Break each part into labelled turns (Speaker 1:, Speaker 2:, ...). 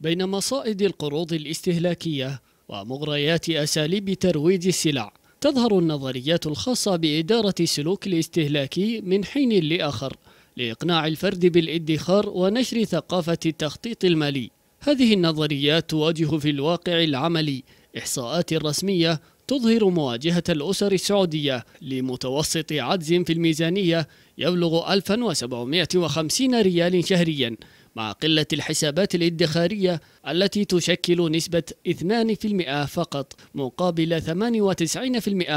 Speaker 1: بين مصائد القروض الاستهلاكية ومغريات أساليب ترويج السلع تظهر النظريات الخاصة بإدارة السلوك الاستهلاكي من حين لآخر لإقناع الفرد بالادخار ونشر ثقافة التخطيط المالي هذه النظريات تواجه في الواقع العملي إحصاءات رسمية تظهر مواجهة الأسر السعودية لمتوسط عجز في الميزانية يبلغ 1750 ريال شهرياً مع قلة الحسابات الادخارية التي تشكل نسبة 2% فقط مقابل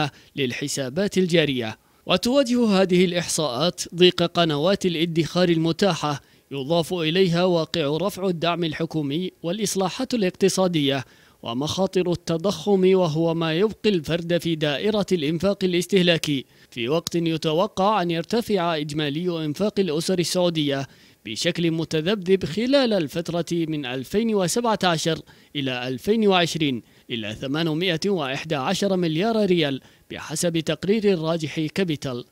Speaker 1: 98% للحسابات الجارية وتواجه هذه الإحصاءات ضيق قنوات الادخار المتاحة يضاف إليها واقع رفع الدعم الحكومي والإصلاحات الاقتصادية ومخاطر التضخم وهو ما يبقي الفرد في دائرة الإنفاق الاستهلاكي في وقت يتوقع أن يرتفع إجمالي إنفاق الأسر السعودية بشكل متذبذب خلال الفترة من 2017 إلى 2020 إلى 811 مليار ريال بحسب تقرير الراجح كابيتال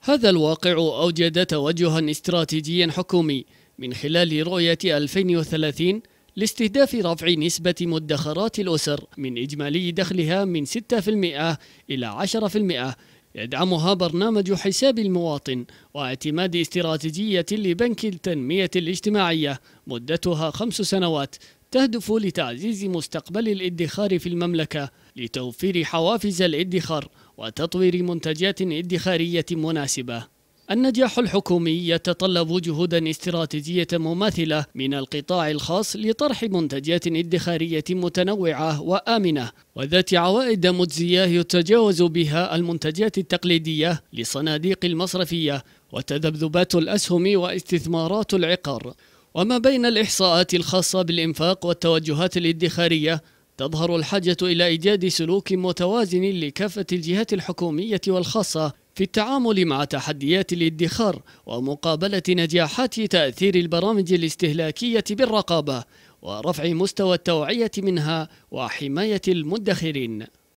Speaker 1: هذا الواقع أوجد توجها استراتيجيا حكومي من خلال رؤية 2030 لاستهداف رفع نسبة مدخرات الأسر من إجمالي دخلها من 6% إلى 10% يدعمها برنامج حساب المواطن واعتماد استراتيجية لبنك التنمية الاجتماعية مدتها خمس سنوات تهدف لتعزيز مستقبل الادخار في المملكة لتوفير حوافز الادخار وتطوير منتجات ادخارية مناسبة النجاح الحكومي يتطلب جهودا استراتيجية مماثلة من القطاع الخاص لطرح منتجات ادخارية متنوعة وآمنة وذات عوائد مجزية يتجاوز بها المنتجات التقليدية لصناديق المصرفية وتذبذبات الأسهم واستثمارات العقار وما بين الإحصاءات الخاصة بالإنفاق والتوجهات الادخارية تظهر الحاجة إلى إيجاد سلوك متوازن لكافة الجهات الحكومية والخاصة في التعامل مع تحديات الادخار ومقابلة نجاحات تأثير البرامج الاستهلاكية بالرقابة ورفع مستوى التوعية منها وحماية المدخرين